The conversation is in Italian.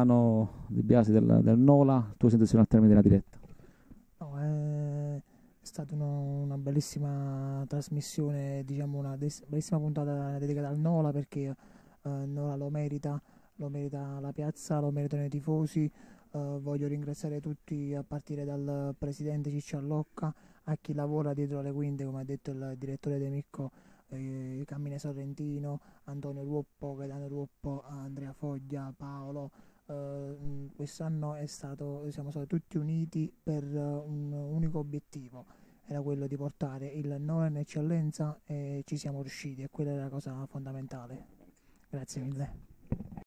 Di Biasi del, del Nola, tua sensazione al termine della diretta? No, eh, è stata una, una bellissima trasmissione, diciamo una bellissima puntata dedicata al Nola perché eh, Nola lo merita, lo merita la piazza, lo meritano i tifosi. Eh, voglio ringraziare tutti a partire dal presidente Cicciallocca, a chi lavora dietro le quinte, come ha detto il direttore De Micco, eh, Cammine Sorrentino, Antonio Ruoppo, Gaetano Ruoppo, Andrea Foglia, Paolo, Uh, quest'anno stato, siamo stati tutti uniti per uh, un unico obiettivo, era quello di portare il in eccellenza e ci siamo riusciti e quella è la cosa fondamentale. Grazie mille.